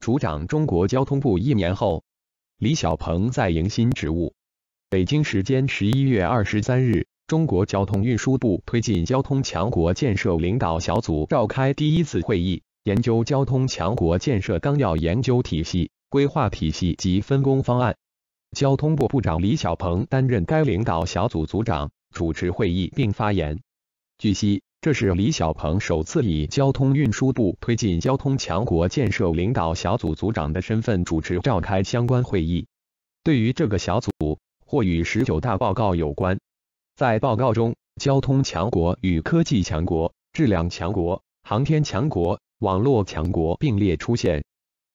主长中国交通部一年后，李小鹏再迎新职务。北京时间十一月二十三日，中国交通运输部推进交通强国建设领导小组召开第一次会议，研究交通强国建设纲要研究体系、规划体系及分工方案。交通部部长李小鹏担任该领导小组组长，主持会议并发言。据悉。这是李小鹏首次以交通运输部推进交通强国建设领导小组组长的身份主持召开相关会议。对于这个小组，或与十九大报告有关。在报告中，交通强国与科技强国、质量强国、航天强国、网络强国并列出现。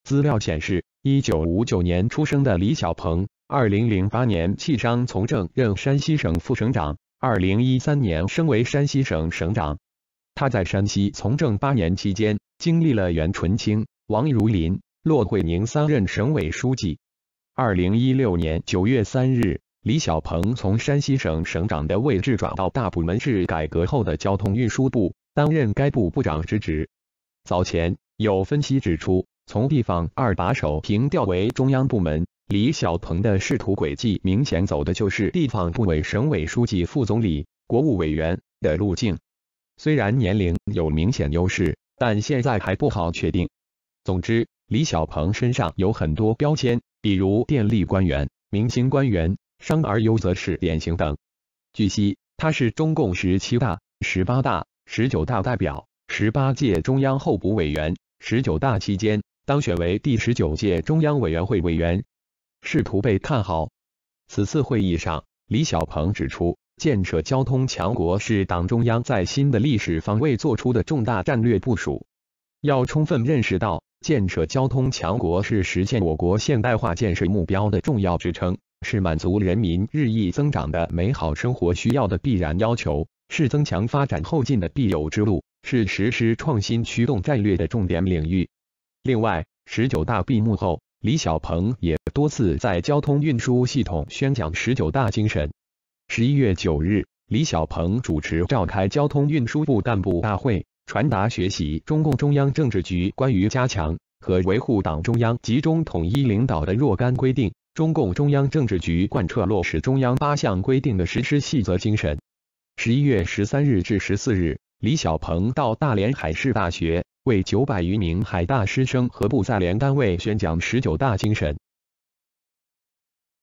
资料显示，一九五九年出生的李小鹏，二零零八年弃商从政，任山西省副省长。二零一三年升为山西省省长，他在山西从政八年期间，经历了袁纯清、王儒林、骆惠宁三任省委书记。二零一六年九月三日，李小鹏从山西省省长的位置转到大部门制改革后的交通运输部，担任该部部长之职。早前有分析指出，从地方二把手平调为中央部门。李小鹏的仕途轨迹明显走的就是地方部委、省委书记、副总理、国务委员的路径。虽然年龄有明显优势，但现在还不好确定。总之，李小鹏身上有很多标签，比如电力官员、明星官员、商而优则仕典型等。据悉，他是中共十七大、十八大、十九大代表，十八届中央候补委员，十九大期间当选为第十九届中央委员会委员。试图被看好。此次会议上，李小鹏指出，建设交通强国是党中央在新的历史方位作出的重大战略部署，要充分认识到，建设交通强国是实现我国现代化建设目标的重要支撑，是满足人民日益增长的美好生活需要的必然要求，是增强发展后劲的必由之路，是实施创新驱动战略的重点领域。另外，十九大闭幕后，李小鹏也。多次在交通运输系统宣讲十九大精神。十一月九日，李小鹏主持召开交通运输部干部大会，传达学习中共中央政治局关于加强和维护党中央集中统一领导的若干规定、中共中央政治局贯彻落实中央八项规定的实施细则精神。十一月十三日至十四日，李小鹏到大连海事大学，为九百余名海大师生和部在联单位宣讲十九大精神。